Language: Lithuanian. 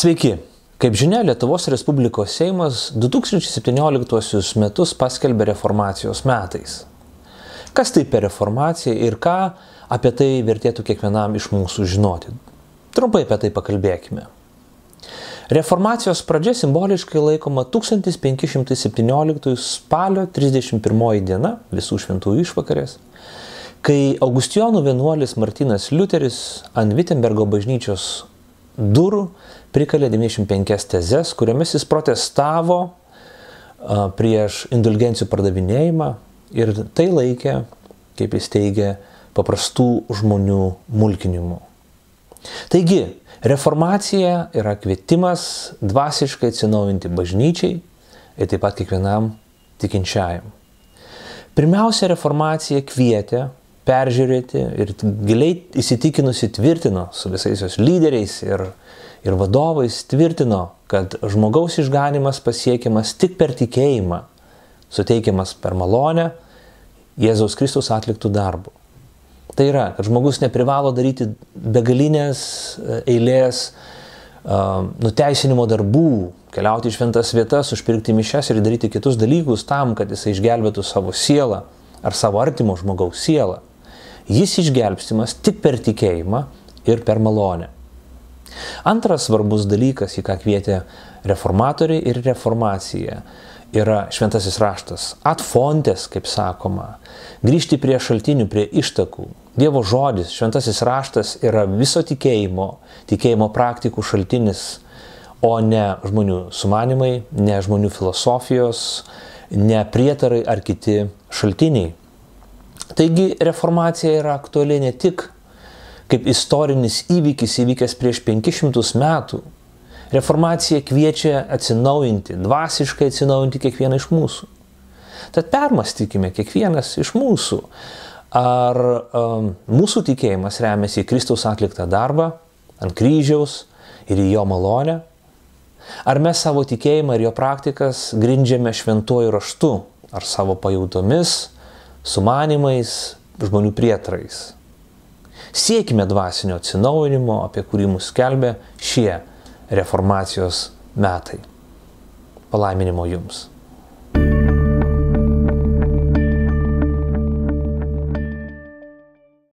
Sveiki. Kaip žinia, Lietuvos Respublikos Seimas 2017 metus paskelbė reformacijos metais. Kas tai per reformaciją ir ką apie tai vertėtų kiekvienam iš mūsų žinoti. Trumpai apie tai pakalbėkime. Reformacijos pradžia simboliškai laikoma 1517 spalio 31 diena, visų šventųjų išvakarės, kai Augustijonų vienuolis Martinas Liuteris ant Wittenbergo bažnyčios durų prikalė 95 tezes, kuriomis jis protestavo prieš indulgencijų pardavinėjimą ir tai laikė, kaip jis teigia, paprastų žmonių mulkinimu. Taigi, reformacija yra kvietimas dvasiškai atsinaujinti bažnyčiai ir taip pat kiekvienam tikinčiajam. Pirmiausia, reformacija kvietė peržiūrėti ir giliai įsitikinusi tvirtino su visais jos lyderiais ir, ir vadovais, tvirtino, kad žmogaus išganimas pasiekiamas tik per tikėjimą, suteikiamas per malonę Jėzaus Kristus atliktų darbų. Tai yra, kad žmogus neprivalo daryti begalinės e, eilės e, nuteisinimo darbų, keliauti į šventas vietas, užpirkti mišes ir daryti kitus dalykus tam, kad jis išgelbėtų savo sielą ar savo artimo žmogaus sielą. Jis išgelbstimas tik per tikėjimą ir per malonę. Antras svarbus dalykas, į ką kvietė reformatoriai ir reformacija, yra šventasis raštas. Atfontės, kaip sakoma. Grįžti prie šaltinių, prie ištakų. Dievo žodis, šventasis raštas yra viso tikėjimo, tikėjimo praktikų šaltinis, o ne žmonių sumanimai, ne žmonių filosofijos, ne prietarai ar kiti šaltiniai. Taigi reformacija yra aktuali ne tik kaip istorinis įvykis įvykęs prieš 500 metų. Reformacija kviečia atsinaujinti, dvasiškai atsinaujinti kiekvieną iš mūsų. Tad permastykime kiekvienas iš mūsų, ar um, mūsų tikėjimas remiasi į Kristaus atliktą darbą ant kryžiaus ir į jo malonę, ar mes savo tikėjimą ir jo praktikas grindžiame šventuoju raštu, ar savo pajūtomis, sumanimais, žmonių prietrais. Siekime dvasinio atsinaujinimo, apie kurį mus skelbia šie reformacijos metai. Palaiminimo jums.